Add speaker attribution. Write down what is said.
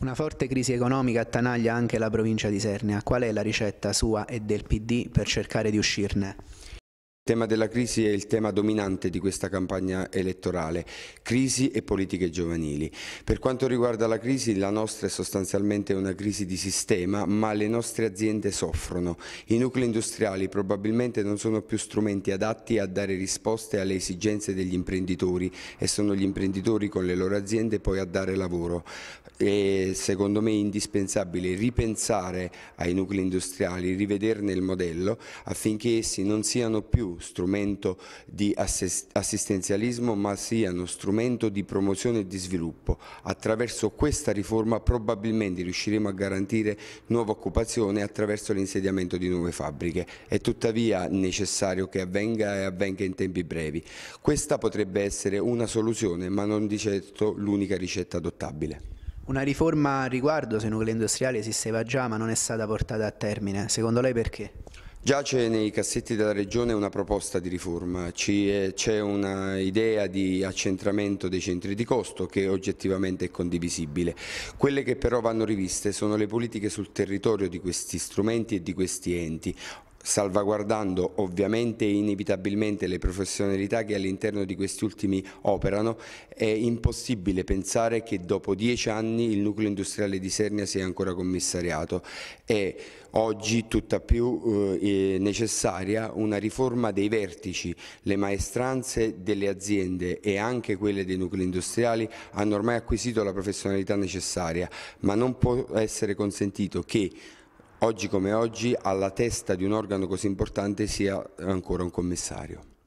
Speaker 1: Una forte crisi economica attanaglia anche la provincia di Sernia. Qual è la ricetta sua e del PD per cercare di uscirne?
Speaker 2: Il tema della crisi è il tema dominante di questa campagna elettorale, crisi e politiche giovanili. Per quanto riguarda la crisi, la nostra è sostanzialmente una crisi di sistema, ma le nostre aziende soffrono. I nuclei industriali probabilmente non sono più strumenti adatti a dare risposte alle esigenze degli imprenditori e sono gli imprenditori con le loro aziende poi a dare lavoro. E secondo me è indispensabile ripensare ai nuclei industriali, rivederne il modello affinché essi non siano più strumento di assistenzialismo ma sia uno strumento di promozione e di sviluppo. Attraverso questa riforma probabilmente riusciremo a garantire nuova occupazione attraverso l'insediamento di nuove fabbriche. È tuttavia necessario che avvenga e avvenga in tempi brevi. Questa potrebbe essere una soluzione ma non di certo l'unica ricetta adottabile.
Speaker 1: Una riforma a riguardo sui nuclei industriali esisteva già ma non è stata portata a termine. Secondo lei perché?
Speaker 2: Giace nei cassetti della Regione una proposta di riforma, c'è un'idea di accentramento dei centri di costo che oggettivamente è condivisibile. Quelle che però vanno riviste sono le politiche sul territorio di questi strumenti e di questi enti salvaguardando ovviamente e inevitabilmente le professionalità che all'interno di questi ultimi operano, è impossibile pensare che dopo dieci anni il nucleo industriale di Sernia sia ancora commissariato. È oggi tutta più eh, eh, necessaria una riforma dei vertici, le maestranze delle aziende e anche quelle dei nuclei industriali hanno ormai acquisito la professionalità necessaria, ma non può essere consentito che oggi come oggi alla testa di un organo così importante sia ancora un commissario.